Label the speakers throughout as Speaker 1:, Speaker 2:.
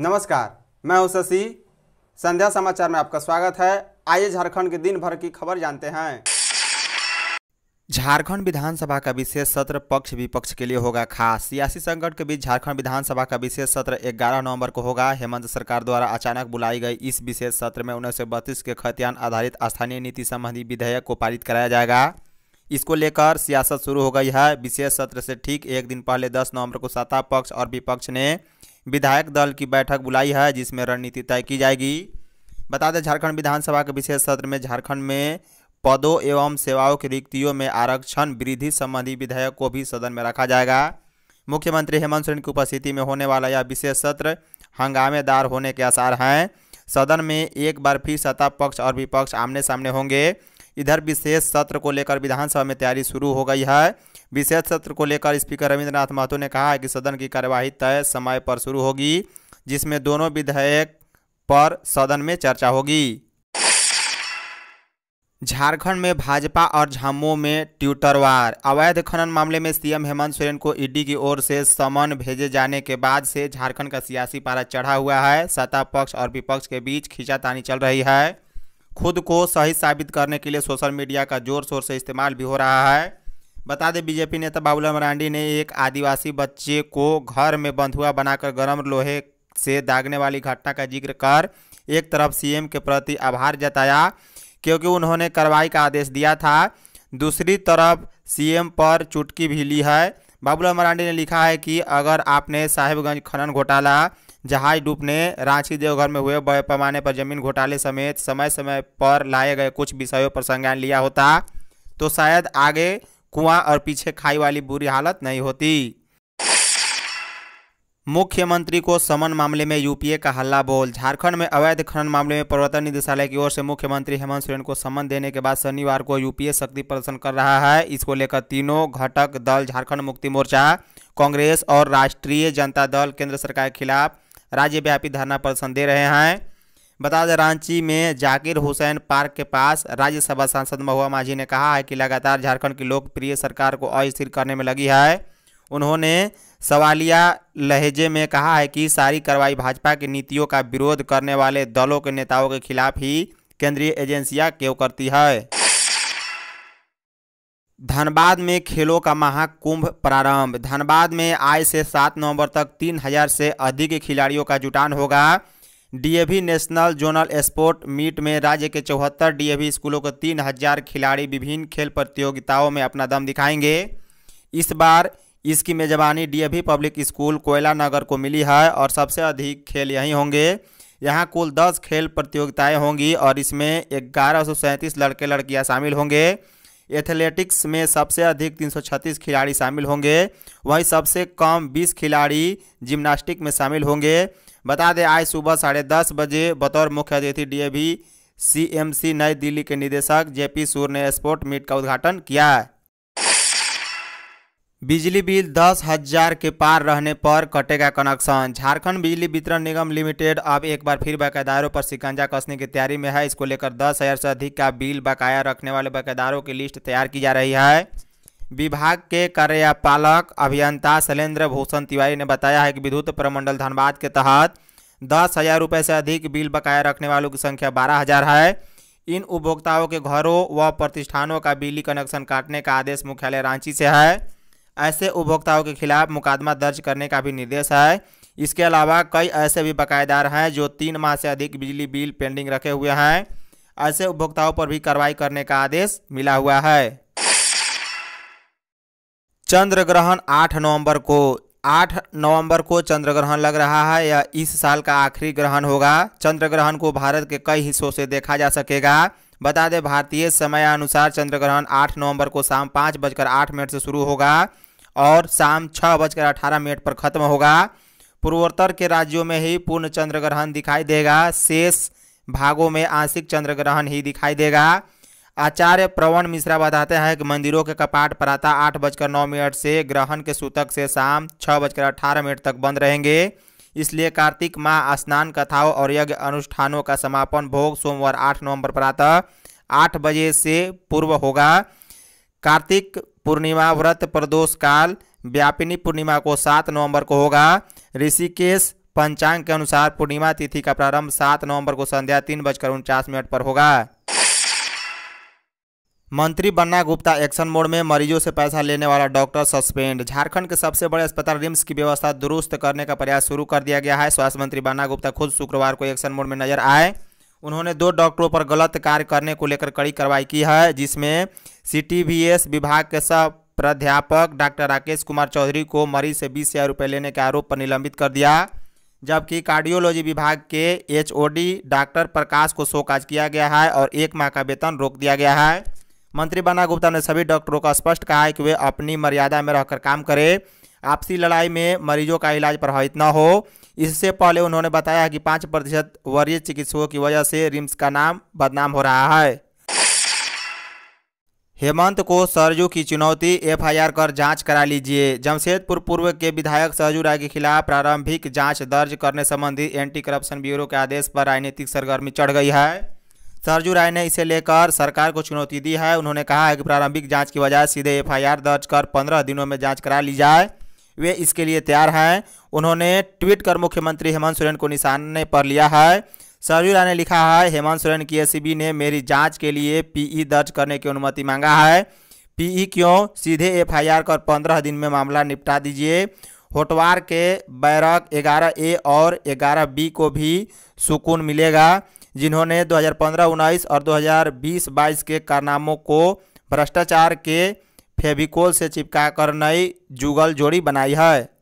Speaker 1: नमस्कार मैं हूं शशि संध्या समाचार में आपका स्वागत है आइए झारखंड के दिन भर की खबर जानते हैं झारखंड विधानसभा का विशेष सत्र पक्ष विपक्ष के लिए होगा खास सियासी संकट के बीच झारखंड विधानसभा का विशेष सत्र 11 नवंबर को होगा हेमंत सरकार द्वारा अचानक बुलाई गई इस विशेष सत्र में उन्नीस के खतियान आधारित स्थानीय नीति संबंधी विधेयक को पारित कराया जाएगा इसको लेकर सियासत शुरू हो गई है विशेष सत्र से ठीक एक दिन पहले 10 नवंबर को सत्ता पक्ष और विपक्ष ने विधायक दल की बैठक बुलाई है जिसमें रणनीति तय की जाएगी बता दें झारखंड विधानसभा के विशेष सत्र में झारखंड में पदों एवं सेवाओं की रिक्तियों में आरक्षण वृद्धि संबंधी विधेयक को भी सदन में रखा जाएगा मुख्यमंत्री हेमंत सोरेन की उपस्थिति में होने वाला यह विशेष सत्र हंगामेदार होने के आसार हैं सदन में एक बार फिर सत्ता पक्ष और विपक्ष आमने सामने होंगे इधर विशेष सत्र को लेकर विधानसभा में तैयारी शुरू हो गई है विशेष सत्र को लेकर स्पीकर रविन्द्रनाथ महतो ने कहा है कि सदन की कार्यवाही तय समय पर शुरू होगी जिसमें दोनों विधेयक पर सदन में चर्चा होगी झारखंड में भाजपा और झामो में वार अवैध खनन मामले में सीएम हेमंत सोरेन को ईडी की ओर से समन भेजे जाने के बाद से झारखंड का सियासी पारा चढ़ा हुआ है सत्ता पक्ष और विपक्ष के बीच खींचातानी चल रही है खुद को सही साबित करने के लिए सोशल मीडिया का जोर शोर से इस्तेमाल भी हो रहा है बता दें बीजेपी नेता बाबूलाल मरांडी ने एक आदिवासी बच्चे को घर में बंधुआ बनाकर गर्म लोहे से दागने वाली घटना का जिक्र कर एक तरफ सीएम के प्रति आभार जताया क्योंकि उन्होंने कार्रवाई का आदेश दिया था दूसरी तरफ सीएम पर चुटकी भी ली है बाबूलाल मरांडी ने लिखा है कि अगर आपने साहेबगंज खनन घोटाला जहाज डूबने रांची देवघर में हुए बड़े पैमाने पर जमीन घोटाले समेत समय समय पर लाए गए कुछ विषयों पर संज्ञान लिया होता तो शायद आगे कुआं और पीछे खाई वाली बुरी हालत नहीं होती मुख्यमंत्री को समन मामले में यूपीए का हल्ला बोल झारखंड में अवैध खनन मामले में प्रवर्तन निदेशालय की ओर से मुख्यमंत्री हेमंत सोरेन को समन देने के बाद शनिवार को यूपीए शक्ति प्रदर्शन कर रहा है इसको लेकर तीनों घटक दल झारखंड मुक्ति मोर्चा कांग्रेस और राष्ट्रीय जनता दल केंद्र सरकार के खिलाफ राज्यव्यापी धरना प्रदर्शन दे रहे हैं बता दें रांची में जाकिर हुसैन पार्क के पास राज्यसभा सांसद महुआ माझी ने कहा है कि लगातार झारखंड की लोकप्रिय सरकार को अस्थिर करने में लगी है उन्होंने सवालिया लहजे में कहा है कि सारी कार्रवाई भाजपा की नीतियों का विरोध करने वाले दलों के नेताओं के खिलाफ ही केंद्रीय एजेंसियां क्यों करती है धनबाद में खेलों का महाकुंभ प्रारंभ धनबाद में आज से सात नवंबर तक तीन हजार से अधिक खिलाड़ियों का जुटान होगा DAV national zonal sport meet में राज्य के चौहत्तर डीएवी स्कूलों के तीन हजार खिलाड़ी विभिन्न खेल प्रतियोगिताओं में अपना दम दिखाएंगे इस बार इसकी मेजबानी डीएवी पब्लिक स्कूल कोयला नगर को मिली है और सबसे अधिक खेल यहीं होंगे यहाँ कुल दस खेल प्रतियोगिताएँ होंगी और इसमें ग्यारह लड़के लड़कियाँ शामिल होंगे एथलेटिक्स में सबसे अधिक 336 खिलाड़ी शामिल होंगे वहीं सबसे कम 20 खिलाड़ी जिम्नास्टिक में शामिल होंगे बता दें आज सुबह साढ़े दस बजे बतौर मुख्य अतिथि डीएवी सीएमसी नई दिल्ली के निदेशक जेपी सूर ने स्पोर्ट मीट का उद्घाटन किया बिजली बिल दस हजार के पार रहने पर कटेगा कनेक्शन झारखंड बिजली वितरण निगम लिमिटेड अब एक बार फिर बकायेदारों पर शिकंजा कसने की तैयारी में है इसको लेकर दस हजार से अधिक का बिल बकाया रखने वाले बकायेदारों की लिस्ट तैयार की जा रही है विभाग के कार्यपालक अभियंता शैलेंद्र भूषण तिवारी ने बताया है कि विद्युत प्रमंडल धनबाद के तहत दस हज़ार रुपये से अधिक बिल बकाया रखने वालों की संख्या बारह हज़ार है इन उपभोक्ताओं के घरों व प्रतिष्ठानों का बिजली कनेक्शन काटने का आदेश मुख्यालय रांची से है ऐसे उपभोक्ताओं के खिलाफ मुकदमा दर्ज करने का भी निर्देश है इसके अलावा कई ऐसे भी बकायेदार हैं जो तीन माह से अधिक बिजली बिल पेंडिंग रखे हुए हैं ऐसे उपभोक्ताओं पर भी कार्रवाई करने का आदेश मिला हुआ है चंद्र ग्रहण आठ नवंबर को आठ नवंबर को चंद्र ग्रहण लग रहा है यह इस साल का आखिरी ग्रहण होगा चंद्र ग्रहण को भारत के कई हिस्सों से देखा जा सकेगा बता दें भारतीय समय अनुसार चंद्र ग्रहण आठ नवंबर को शाम पाँच बजकर आठ मिनट से शुरू होगा और शाम छः बजकर अठारह मिनट पर खत्म होगा पूर्वोत्तर के राज्यों में ही पूर्ण चंद्र ग्रहण दिखाई देगा शेष भागों में आंशिक चंद्र ग्रहण ही दिखाई देगा आचार्य प्रवण मिश्रा बताते हैं कि मंदिरों के कपाट प्रातः आठ बजकर नौ मिनट से ग्रहण के सूतक से शाम छः बजकर अठारह मिनट तक बंद रहेंगे इसलिए कार्तिक माह स्नान कथाओं और यज्ञ अनुष्ठानों का समापन भोग सोमवार आठ नवंबर प्रातः आठ बजे से पूर्व होगा कार्तिक पूर्णिमा व्रत प्रदोष काल व्यापिनी पूर्णिमा को सात नवंबर को होगा ऋषिकेश पंचांग के अनुसार पूर्णिमा तिथि का प्रारंभ सात नवंबर को संध्या तीन बजकर उनचास मिनट पर होगा मंत्री बन्ना गुप्ता एक्शन मोड में मरीजों से पैसा लेने वाला डॉक्टर सस्पेंड झारखंड के सबसे बड़े अस्पताल रिम्स की व्यवस्था दुरुस्त करने का प्रयास शुरू कर दिया गया है स्वास्थ्य मंत्री बन्ना गुप्ता खुद शुक्रवार को एक्शन मोड में नजर आए उन्होंने दो डॉक्टरों पर गलत कार्य करने को लेकर कड़ी कार्रवाई की है जिसमें सी विभाग के सब प्राध्यापक डॉक्टर राकेश कुमार चौधरी को मरीज से बीस हज़ार रुपये लेने के आरोप पर निलंबित कर दिया जबकि कार्डियोलॉजी विभाग के एचओडी डॉक्टर प्रकाश को शोकाज किया गया है और एक माह का वेतन रोक दिया गया है मंत्री बना गुप्ता ने सभी डॉक्टरों का स्पष्ट कहा है कि वे अपनी मर्यादा में रहकर काम करें आपसी लड़ाई में मरीजों का इलाज प्रभावित न हो इससे पहले उन्होंने बताया कि पाँच प्रतिशत वरीय चिकित्सकों की वजह से रिम्स का नाम बदनाम हो रहा है हेमंत को सरजू की चुनौती एफआईआर कर जांच करा लीजिए जमशेदपुर पूर्व के विधायक सरजू राय के खिलाफ प्रारंभिक जांच दर्ज करने संबंधी एंटी करप्शन ब्यूरो के आदेश पर राजनीतिक सरगर्मी चढ़ गई है सरजू राय ने इसे लेकर सरकार को चुनौती दी है उन्होंने कहा है कि प्रारंभिक जांच की वजह सीधे एफआईआर दर्ज कर पंद्रह दिनों में जाँच करा ली जाए वे इसके लिए तैयार हैं उन्होंने ट्वीट कर मुख्यमंत्री हेमंत सोरेन को निशाने पर लिया है सरयू ने लिखा है हेमंत सोरेन की एस ने मेरी जांच के लिए पीई दर्ज करने की अनुमति मांगा है पीई क्यों सीधे एफआईआर कर पंद्रह दिन में मामला निपटा दीजिए होटवार के बैरक ग्यारह ए और ग्यारह बी को भी सुकून मिलेगा जिन्होंने 2015-19 और 2020-22 के कारनामों को भ्रष्टाचार के फेविकोल से चिपका कर नई जुगल जोड़ी बनाई है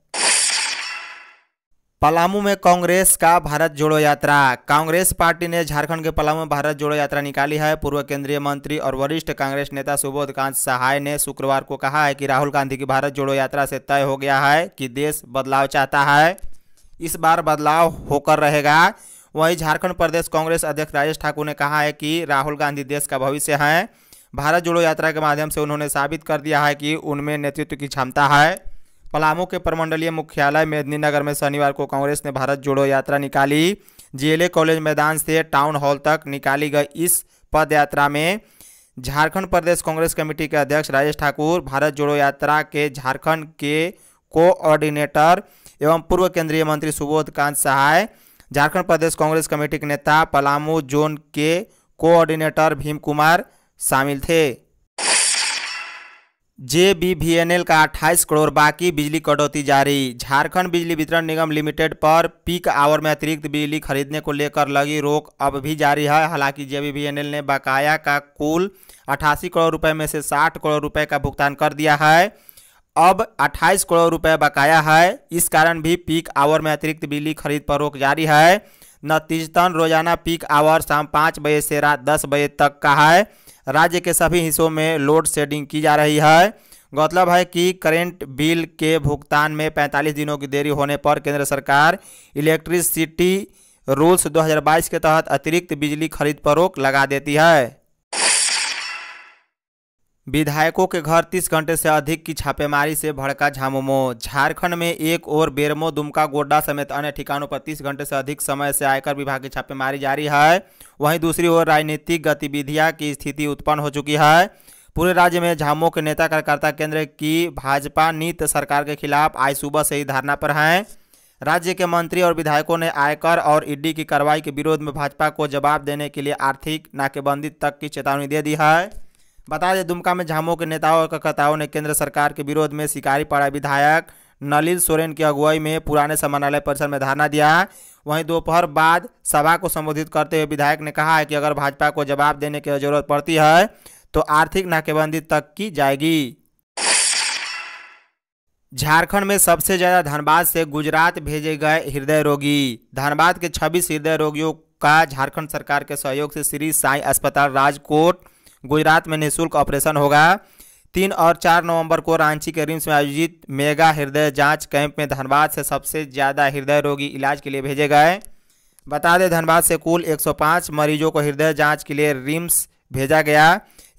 Speaker 1: पलामू में कांग्रेस का भारत जोड़ो यात्रा कांग्रेस पार्टी ने झारखंड के पलामू में भारत जोड़ो यात्रा निकाली है पूर्व केंद्रीय मंत्री और वरिष्ठ कांग्रेस नेता सुबोधकांत सहाय ने शुक्रवार को कहा है कि राहुल गांधी की भारत जोड़ो यात्रा से तय हो गया है कि देश बदलाव चाहता है इस बार बदलाव होकर रहेगा वहीं झारखंड प्रदेश कांग्रेस अध्यक्ष राजेश ठाकुर ने कहा है कि राहुल गांधी देश का भविष्य हैं भारत जोड़ो यात्रा के माध्यम से उन्होंने साबित कर दिया है कि उनमें नेतृत्व की क्षमता है पलामू के प्रमंडलीय मुख्यालय मेदिनीनगर में शनिवार को कांग्रेस ने भारत जोड़ो यात्रा निकाली जीएलए कॉलेज मैदान से टाउन हॉल तक निकाली गई इस पद यात्रा में झारखंड प्रदेश कांग्रेस कमेटी के अध्यक्ष राजेश ठाकुर भारत जोड़ो यात्रा के झारखंड के कोऑर्डिनेटर एवं पूर्व केंद्रीय मंत्री सुबोध कांत सहाय झारखंड प्रदेश कांग्रेस कमेटी के नेता पलामू जोन के कोऑर्डिनेटर भीम कुमार शामिल थे J B V N L का 28 करोड़ बाकी बिजली कटौती जारी झारखंड बिजली वितरण निगम लिमिटेड पर पीक आवर में अतिरिक्त बिजली खरीदने को लेकर लगी रोक अब भी जारी है हालांकि J B V N L ने बकाया का कुल अठासी करोड़ रुपए में से 60 करोड़ रुपए का भुगतान कर दिया है अब 28 करोड़ रुपए बकाया है इस कारण भी पीक आवर में अतिरिक्त बिजली खरीद पर रोक जारी है नतीजतन रोजाना पीक आवर शाम पाँच बजे से रात दस बजे तक का है राज्य के सभी हिस्सों में लोड शेडिंग की जा रही है गौरतलब है कि करेंट बिल के भुगतान में 45 दिनों की देरी होने पर केंद्र सरकार इलेक्ट्रिसिटी रूल्स 2022 के तहत अतिरिक्त बिजली खरीद पर रोक लगा देती है विधायकों के घर 30 घंटे से अधिक की छापेमारी से भड़का झामुमो झारखंड में एक और बेरमो दुमका गोड्डा समेत अन्य ठिकानों पर 30 घंटे से अधिक समय से आयकर विभाग की छापेमारी जारी है वहीं दूसरी ओर राजनीतिक गतिविधियां की स्थिति उत्पन्न हो चुकी है पूरे राज्य में झामुमो के नेता कार्यकर्ता केंद्र की भाजपा नीत सरकार के खिलाफ आज सुबह से ही धारणा पर हैं राज्य के मंत्री और विधायकों ने आयकर और ईडी की कार्रवाई के विरोध में भाजपा को जवाब देने के लिए आर्थिक नाकेबंदी तक की चेतावनी दे दी है बता दें दुमका में झामो के नेताओं और ककताओं ने केंद्र सरकार के विरोध में शिकारीपाड़ा विधायक नलिन सोरेन की अगुवाई में पुराने समानालय परिसर में धरना दिया वहीं दोपहर बाद सभा को संबोधित करते हुए विधायक ने कहा है कि अगर भाजपा को जवाब देने की जरूरत पड़ती है तो आर्थिक नाकेबंदी तक की जाएगी झारखंड में सबसे ज्यादा धनबाद से गुजरात भेजे गए हृदय रोगी धनबाद के 26 हृदय रोगियों का झारखंड सरकार के सहयोग से श्री साई अस्पताल राजकोट गुजरात में निःशुल्क ऑपरेशन होगा तीन और चार नवंबर को रांची के रिम्स में आयोजित मेगा हृदय जांच कैंप में धनबाद से सबसे ज़्यादा हृदय रोगी इलाज के लिए भेजे गए बता दें धनबाद से कुल 105 मरीजों को हृदय जांच के लिए रिम्स भेजा गया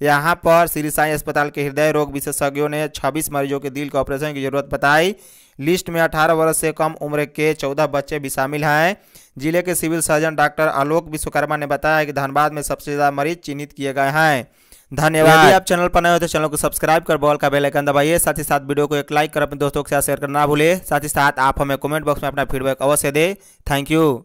Speaker 1: यहाँ पर श्री साई अस्पताल के हृदय रोग विशेषज्ञों ने 26 मरीजों के दिल के ऑपरेशन की जरूरत बताई लिस्ट में अठारह वर्ष से कम उम्र के चौदह बच्चे भी शामिल हैं जिले के civil surgeon doctor Alok Vishwakarma ने बताया कि धनबाद में सबसे ज़्यादा मरीज चिन्हित किए गए हैं धन्यवाद यदि आप चैनल पर नए हो तो चैनल को सब्सक्राइब कर बॉल का बेल आइकन दबाइए साथ ही साथ वीडियो को एक लाइक कर अपने दोस्तों के साथ शेयर करना ना भूलें साथ ही साथ आप हमें कमेंट बॉक्स में अपना फीडबैक अवश्य दें थैंक यू